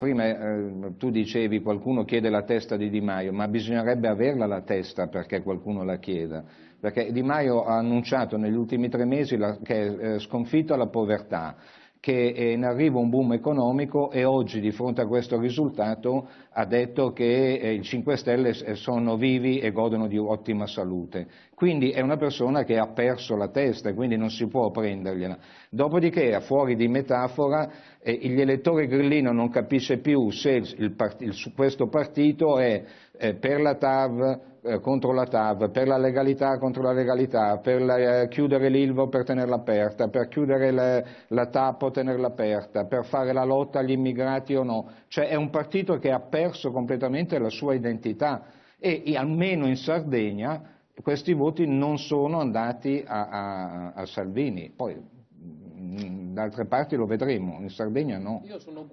Prima eh, tu dicevi qualcuno chiede la testa di Di Maio, ma bisognerebbe averla la testa perché qualcuno la chieda, perché Di Maio ha annunciato negli ultimi tre mesi la, che è eh, sconfitta la povertà, che è eh, in arrivo un boom economico e oggi di fronte a questo risultato ha detto che eh, i 5 Stelle sono vivi e godono di ottima salute. Quindi è una persona che ha perso la testa e quindi non si può prendergliela. Dopodiché, a fuori di metafora, eh, l'elettore grillino non capisce più se il, il, questo partito è eh, per la TAV, eh, contro la TAV, per la legalità contro la legalità, per la, eh, chiudere l'ILVO per tenerla aperta, per chiudere le, la TAP o tenerla aperta, per fare la lotta agli immigrati o no. Cioè è un partito che ha perso completamente la sua identità e, e almeno in Sardegna questi voti non sono andati a, a, a Salvini. Poi mm, da altre parti lo vedremo, in Sardegna no. Io sono